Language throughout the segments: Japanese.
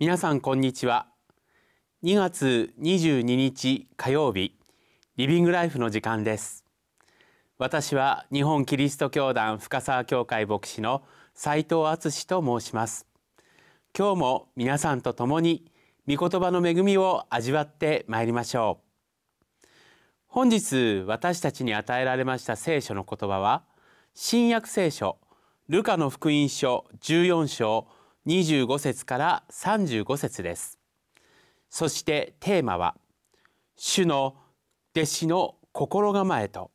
皆さんこんにちは2月22日火曜日リビングライフの時間です私は日本キリスト教団深沢教会牧師の斉藤敦と申します今日も皆さんと共に御言葉の恵みを味わってまいりましょう本日私たちに与えられました聖書の言葉は新約聖書ルカの福音書14章25節から35節ですそしてテーマは主の弟子の心構えと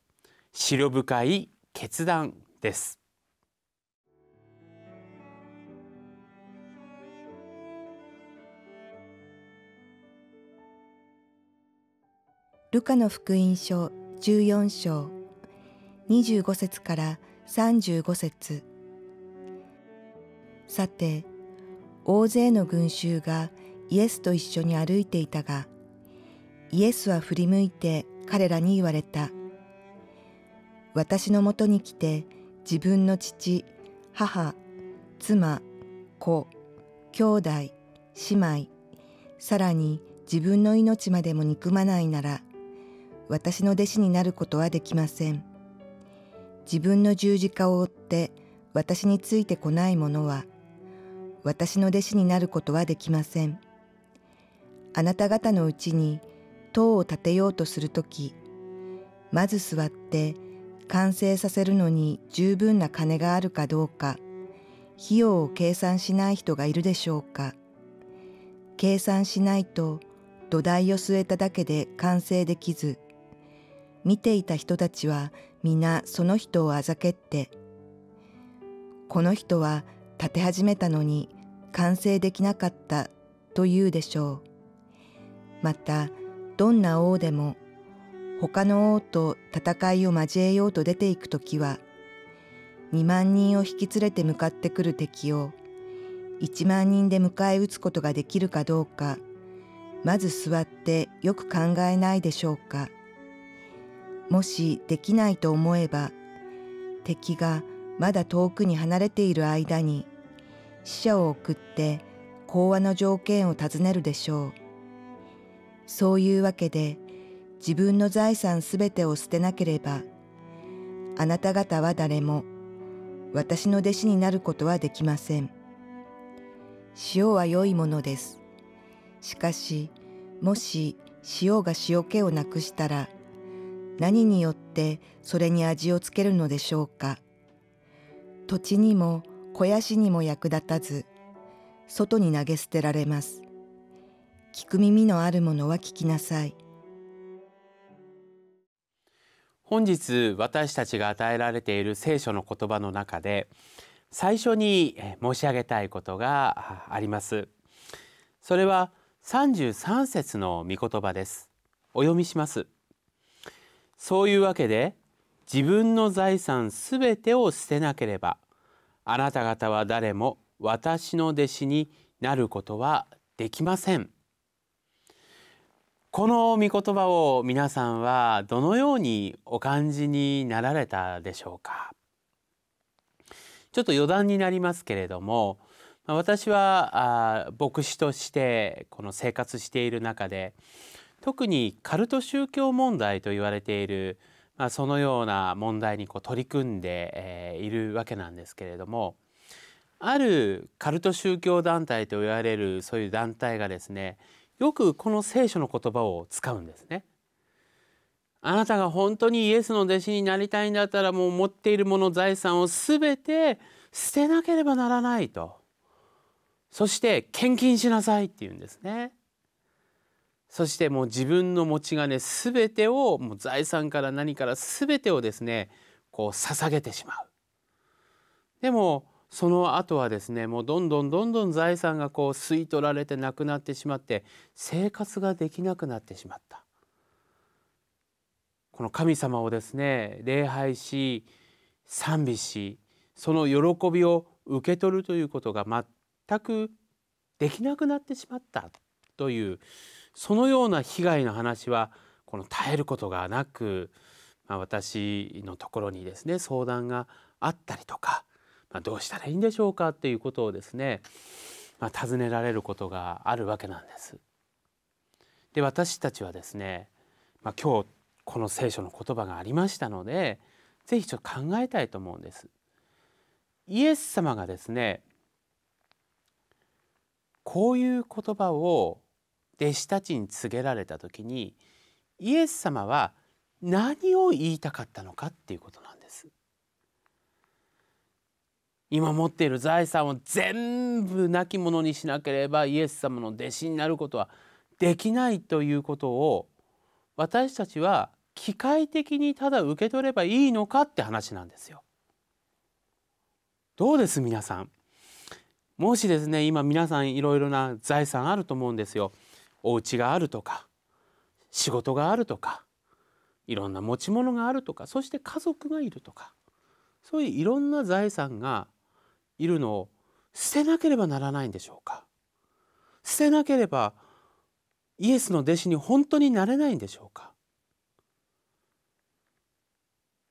慮深い決断ですルカの福音書14章25節から35節さて大勢の群衆がイエスと一緒に歩いていたがイエスは振り向いて彼らに言われた私のもとに来て自分の父母妻子兄弟姉妹さらに自分の命までも憎まないなら私の弟子になることはできません。自分の十字架を追って私についてこない者は私の弟子になることはできません。あなた方のうちに塔を建てようとするとき、まず座って完成させるのに十分な金があるかどうか、費用を計算しない人がいるでしょうか。計算しないと土台を据えただけで完成できず、見ていた人たちは皆その人をあざけってこの人は立て始めたのに完成できなかったと言うでしょうまたどんな王でも他の王と戦いを交えようと出ていく時は2万人を引き連れて向かってくる敵を1万人で迎え撃つことができるかどうかまず座ってよく考えないでしょうか。もしできないと思えば敵がまだ遠くに離れている間に死者を送って講和の条件を尋ねるでしょうそういうわけで自分の財産すべてを捨てなければあなた方は誰も私の弟子になることはできません塩は良いものですしかしもし塩が塩気をなくしたら何によってそれに味をつけるのでしょうか土地にも肥やしにも役立たず外に投げ捨てられます聞く耳のあるものは聞きなさい本日私たちが与えられている聖書の言葉の中で最初に申し上げたいことがありますそれは33節の御言葉ですお読みしますそういうわけで自分の財産すべてを捨てなければあなた方は誰も私の弟子になることはできません。この御言葉を皆さんはどのようにお感じになられたでしょうかちょっと余談になりますけれども私は牧師としてこの生活している中で特にカルト宗教問題と言われている、まあ、そのような問題にこう取り組んで、えー、いるわけなんですけれどもあるカルト宗教団体と言われるそういう団体がですねよくこの聖書の言葉を使うんですね。あなたが本当にイエスの弟子になりたいんだったらもう持っているもの財産を全て捨てなければならないとそして献金しなさいっていうんですね。そしてもう自分の持ち金全てをもう財産から何から全てをですねこう捧げてしまう。でもその後はですねもうどんどんどんどん財産がこう吸い取られてなくなってしまって生活ができなくなってしまったこの神様をですね礼拝し賛美しその喜びを受け取るということが全くできなくなってしまったというそのような被害の話はこの耐えることがなく、まあ、私のところにですね相談があったりとか、まあ、どうしたらいいんでしょうかっていうことをですね、まあ、尋ねられることがあるわけなんです。で私たちはですね、まあ、今日この聖書の言葉がありましたのでぜひちょっと考えたいと思うんです。イエス様がですねこういう言葉を弟子たちに告げられた時にイエス様は何を言いたかったのかっていうことなんです。今持っている財産を全部亡き者にしなければイエス様の弟子になることはできないということを私たちは機械的にただ受け取ればいいのかって話なんですよ。どうです皆さんもしですね今皆さんいろいろな財産あると思うんですよ。お家があるとか仕事があるとかいろんな持ち物があるとかそして家族がいるとかそういういろんな財産がいるのを捨てなければならないんでしょうか捨てなければイエスの弟子に本当になれないんでしょうか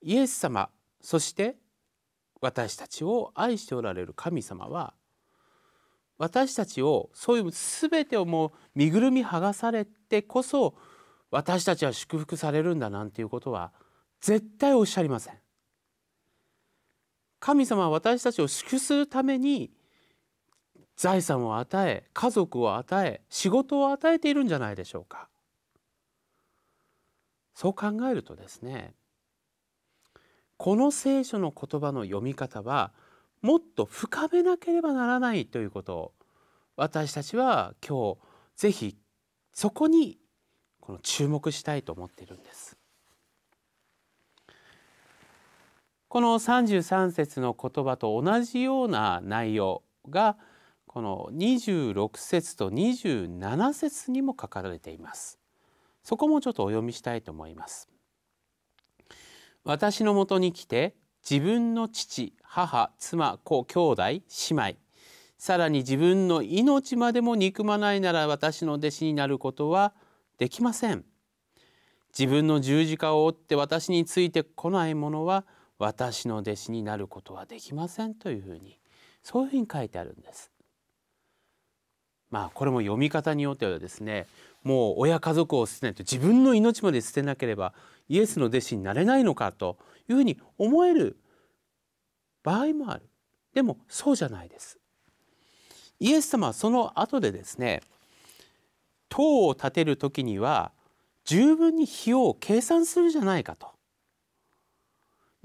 イエス様そして私たちを愛しておられる神様は私たちをそういう全てをもう身ぐるみ剥がされてこそ私たちは祝福されるんだなんていうことは絶対おっしゃりません。神様は私たちを祝するために財産を与え家族を与え仕事を与えているんじゃないでしょうか。そう考えるとですねこの聖書の言葉の読み方はもっと深めなければならないということを私たちは今日ぜひそこにこの注目したいと思っているんです。この33節の言葉と同じような内容がこの26節と27節にも書かれています。そこもちょっとお読みしたいと思います。私のもとに来て自分の父母妻子兄弟姉妹さらに自分の命までも憎まないなら私の弟子になることはできません。自分の十字架を追って私についてこないものは私の弟子になることはできませんというふうにそういうふうに書いてあるんです。まあこれも読み方によってはですねもう親家族を捨てないと自分の命まで捨てなければイエスの弟子になれないのかというふうに思える場合もあるでもそうじゃないですイエス様はその後でですね塔を建てる時には十分に費用を計算するじゃないかと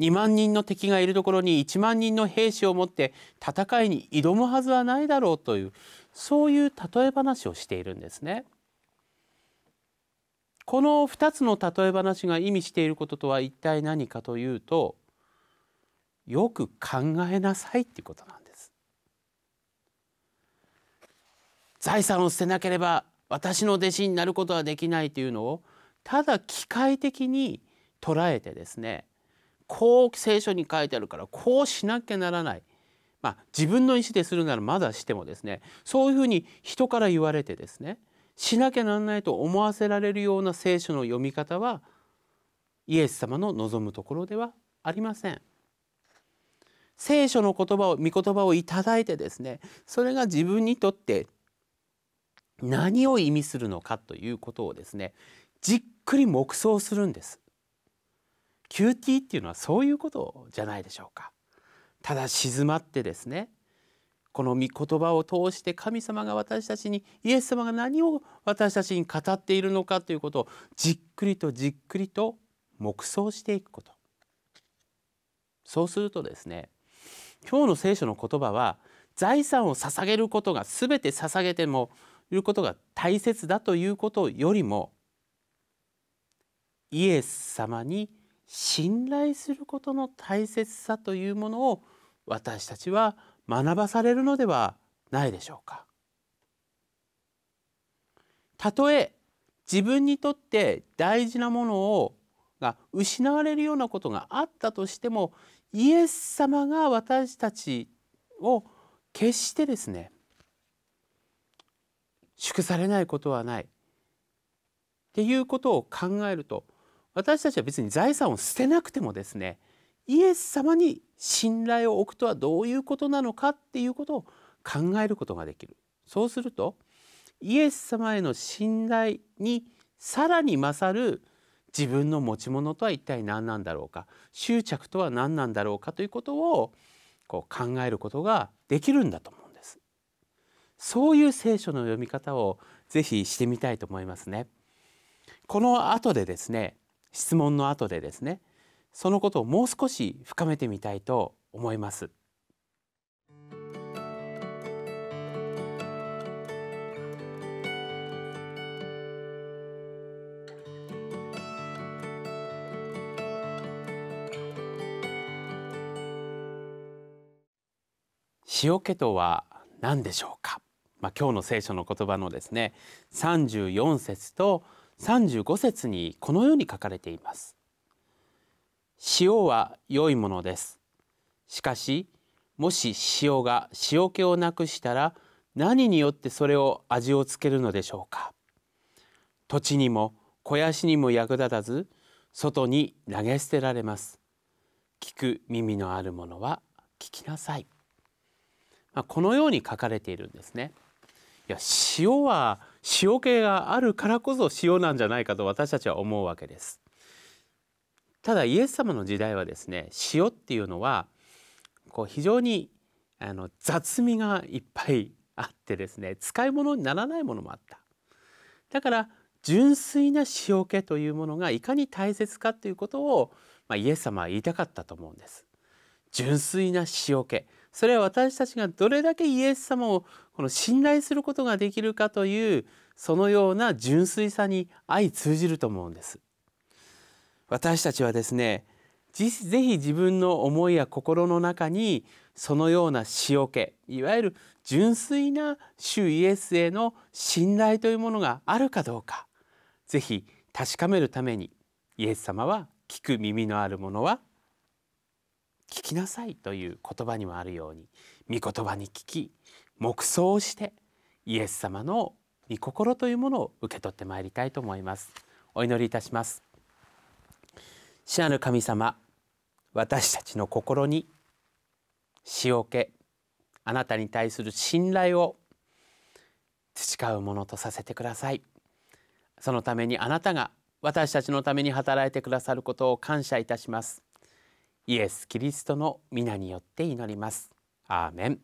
2万人の敵がいるところに1万人の兵士を持って戦いに挑むはずはないだろうというそういう例え話をしているんですね。この2つの例え話が意味していることとは一体何かというとよく考えなさいっていうことなんです。財産を捨てなければ私の弟子になることはできないというのをただ機械的に捉えてですねこう聖書に書いてあるからこうしなきゃならないまあ自分の意思でするならまだしてもですねそういうふうに人から言われてですねしなきゃなんないと思わせられるような聖書の読み方はイエス様の望むところではありません。聖書の言葉を御言葉をいただいてですねそれが自分にとって何を意味するのかということをですねじっくり黙想するんです。QT っていうのはそういうことじゃないでしょうか。ただ静まってですねこの御言葉を通して神様が私たちにイエス様が何を私たちに語っているのかということをじっくりとじっくりと黙想していくことそうするとですね今日の聖書の言葉は財産を捧げることが全て捧げてもいうことが大切だということよりもイエス様に信頼することの大切さというものを私たちは学ばされるのではないでしょうかたとえ自分にとって大事なものをが失われるようなことがあったとしてもイエス様が私たちを決してですね祝されないことはないっていうことを考えると私たちは別に財産を捨てなくてもですねイエス様に信頼を置くとはどういうことなのかっていうことを考えることができるそうするとイエス様への信頼にさらに勝る自分の持ち物とは一体何なんだろうか執着とは何なんだろうかということをこう考えることができるんだと思うんですそういう聖書の読み方をぜひしてみたいと思いますねこの後でですね質問の後でですねそのことをもう少し深めてみたいと思います。塩気とは何でしょうか、まあ、今日の聖書の言葉のですね34節と35節にこのように書かれています塩は良いものです。しかし、もし塩が塩気をなくしたら何によってそれを味をつけるのでしょうか。土地にも肥やしにも役立たず、外に投げ捨てられます。聞く耳のあるものは聞きなさい。まあ、このように書かれているんですね。いや塩は塩気があるからこそ塩なんじゃないかと私たちは思うわけです。ただイエス様の時代はですね塩っていうのはこう非常にあの雑味がいっぱいあってですね使い物にならないものもあっただから純粋な塩気というものがいかに大切かということを、まあ、イエス様は言いたかったと思うんです純粋な塩気それは私たちがどれだけイエス様をこの信頼することができるかというそのような純粋さに相通じると思うんです私たちはですねぜひ自分の思いや心の中にそのような塩気いわゆる純粋な主イエスへの信頼というものがあるかどうかぜひ確かめるためにイエス様は聞く耳のあるものは聞きなさいという言葉にもあるように御言葉に聞き黙想をしてイエス様の御心というものを受け取ってまいりたいと思いますお祈りいたします死なる神様私たちの心に塩気あなたに対する信頼を培うものとさせてくださいそのためにあなたが私たちのために働いてくださることを感謝いたしますイエス・キリストの皆によって祈りますアーメン